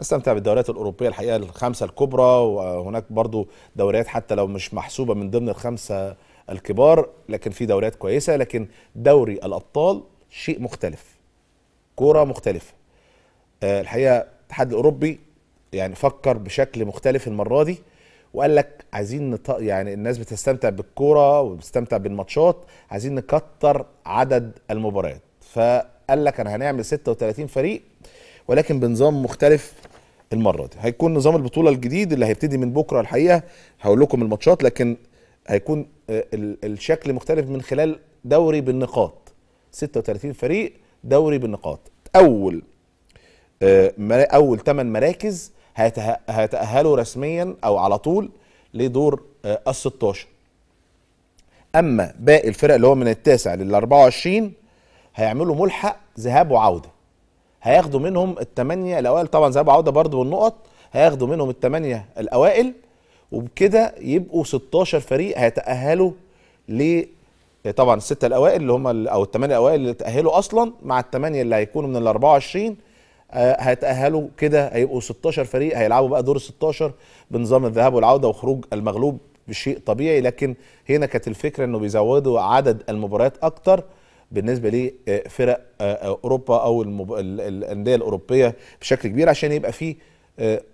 نستمتع بالدوريات الأوروبية الحقيقة الخمسة الكبرى وهناك برضو دوريات حتى لو مش محسوبة من ضمن الخمسة الكبار لكن في دوريات كويسة لكن دوري الأبطال شيء مختلف كورة مختلفة آه، الحقيقة الاتحاد الأوروبي يعني فكر بشكل مختلف المرة دي وقال لك عايزين نط... يعني الناس بتستمتع بالكوره وبتستمتع بالماتشات عايزين نكتر عدد المباريات فقال لك انا هنعمل 36 فريق ولكن بنظام مختلف المره دي هيكون نظام البطوله الجديد اللي هيبتدي من بكره الحقيقه هقول لكم الماتشات لكن هيكون آه، الشكل مختلف من خلال دوري بالنقاط 36 فريق دوري بالنقاط اول آه، اول 8 مراكز هيتاهلوا رسميا او على طول لدور آه، ال 16 اما باقي الفرق اللي هو من التاسع لل 24 هيعملوا ملحق ذهاب وعوده هياخدوا منهم الثمانيه الاوائل طبعا ذهاب وعوده برضه بالنقط هياخدوا منهم الثمانيه الاوائل وبكده يبقوا 16 فريق هيتاهلوا ل طبعا السته الاوائل اللي هم او الثمانيه الاوائل اللي تاهلوا اصلا مع الثمانيه اللي هيكونوا من ال 24 آه، هيتاهلوا كده هيبقوا 16 فريق هيلعبوا بقى دور ال 16 بنظام الذهاب والعوده وخروج المغلوب بشيء طبيعي لكن هنا كانت الفكره انه بيزودوا عدد المباريات اكتر بالنسبه لفرق آه، آه، آه، اوروبا او الانديه الاوروبيه بشكل كبير عشان يبقى في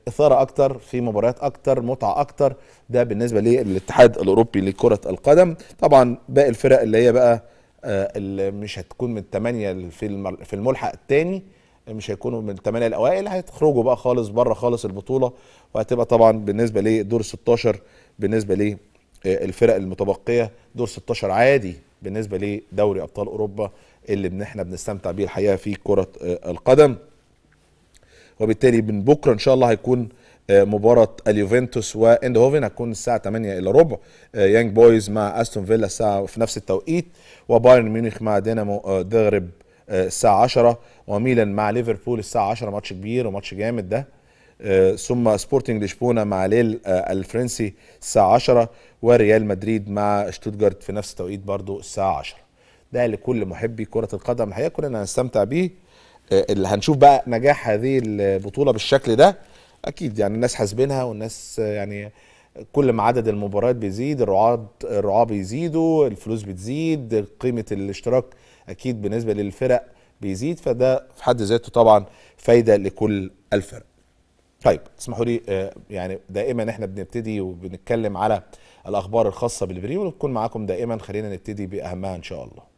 اثاره اكتر في مباريات اكتر متعه اكتر ده بالنسبه للاتحاد الاوروبي لكره القدم طبعا باقي الفرق اللي هي بقى اللي مش هتكون من الثمانيه في في الملحق الثاني مش هيكونوا من الثمانيه الاوائل هيخرجوا بقى خالص بره خالص البطوله وهتبقى طبعا بالنسبه لدور 16 بالنسبه ليه آه، الفرق المتبقيه دور 16 عادي بالنسبه لدوري ابطال اوروبا اللي احنا بنستمتع بيه الحقيقه في كره آه، القدم وبالتالي من بكره ان شاء الله هيكون آه، مباراة اليوفنتوس واندهوفن هتكون الساعة 8 إلا ربع يانج بويز مع أستون فيلا الساعة في نفس التوقيت وبايرن ميونخ مع دينامو دغرب الساعة 10 وميلان مع ليفربول الساعة 10 ماتش كبير وماتش جامد ده آه، ثم سبورتنج لشبونه مع ليل آه، الفرنسي الساعه 10 وريال مدريد مع شتوتجارت في نفس التوقيت برضو الساعه 10 ده لكل محبي كره القدم الحقيقه كلنا هنستمتع بيه آه، اللي هنشوف بقى نجاح هذه البطوله بالشكل ده اكيد يعني الناس حاسبينها والناس يعني كل ما عدد المباريات بيزيد الرعاة الرعاة بيزيدوا الفلوس بتزيد قيمة الاشتراك أكيد بالنسبة للفرق بيزيد فده في حد ذاته طبعا فايدة لكل الفرق طيب اسمحوا لي آه، يعني دائما احنا بنبتدي وبنتكلم على الاخبار الخاصه بالبري وبكون معاكم دائما خلينا نبتدي باهمها ان شاء الله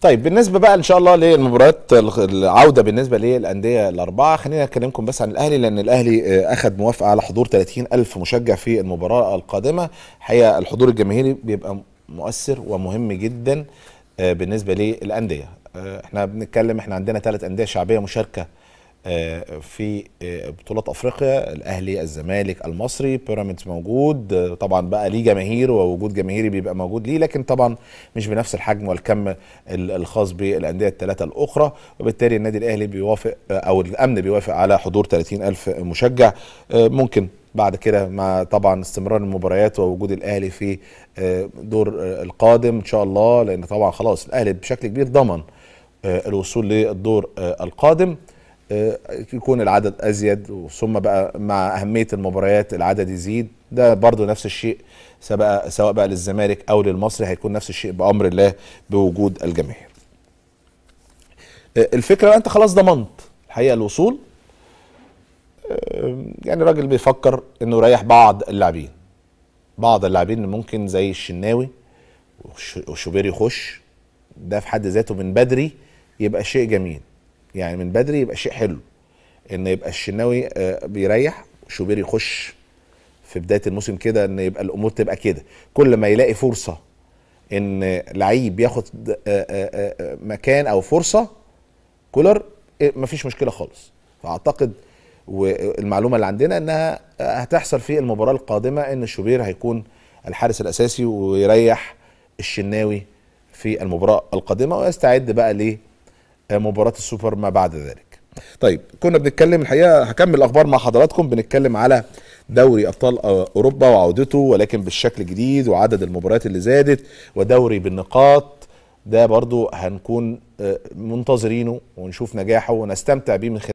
طيب بالنسبه بقى ان شاء الله للمباريات العوده بالنسبه للانديه الاربعه خلينا اكلمكم بس عن الاهلي لان الاهلي آه، اخذ موافقه على حضور 30 الف مشجع في المباراه القادمه الحقيقه الحضور الجماهيري بيبقى مؤثر ومهم جدا آه، بالنسبه للانديه آه، احنا بنتكلم احنا عندنا ثلاث انديه شعبيه مشاركه آه، في آه، بطولات افريقيا الاهلي الزمالك المصري بيراميدز موجود آه، طبعا بقى ليه جماهير ووجود جماهيري بيبقى موجود ليه لكن طبعا مش بنفس الحجم والكم الخاص بالانديه الثلاثه الاخرى وبالتالي النادي الاهلي بيوافق او الامن بيوافق على حضور 30000 مشجع ممكن بعد كده مع طبعا استمرار المباريات ووجود الاهلي في دور القادم ان شاء الله لان طبعا خلاص الاهلي بشكل كبير ضمن الوصول للدور القادم آه، يكون العدد ازيد ثم بقى مع اهميه المباريات العدد يزيد ده برضو نفس الشيء سواء سواء بقى للزمالك او للمصري هيكون نفس الشيء بامر الله بوجود الجماهير. آه، الفكره بقى انت خلاص ضمنت الحقيقه الوصول آه، يعني راجل بيفكر انه يريح بعض اللاعبين بعض اللاعبين ممكن زي الشناوي وشوبير يخش ده في حد ذاته من بدري يبقى شيء جميل يعني من بدري يبقى شيء حلو ان يبقى الشناوي آه، بيريح شوبير يخش في بدايه الموسم كده ان يبقى الامور تبقى كده كل ما يلاقي فرصه ان لعيب ياخد آه، آه، مكان او فرصه كولر إيه، مفيش مشكله خالص فاعتقد والمعلومه اللي عندنا انها هتحصل في المباراه القادمه ان شوبير هيكون الحارس الاساسي ويريح الشناوي في المباراه القادمه ويستعد بقى مباراه السوبر ما بعد ذلك طيب كنا بنتكلم الحقيقه هكمل اخبار مع حضراتكم بنتكلم على دوري ابطال آه، اوروبا وعودته ولكن بالشكل الجديد وعدد المباريات اللي زادت ودوري بالنقاط ده برضو هنكون آه، منتظرينه ونشوف نجاحه ونستمتع بيه من خلال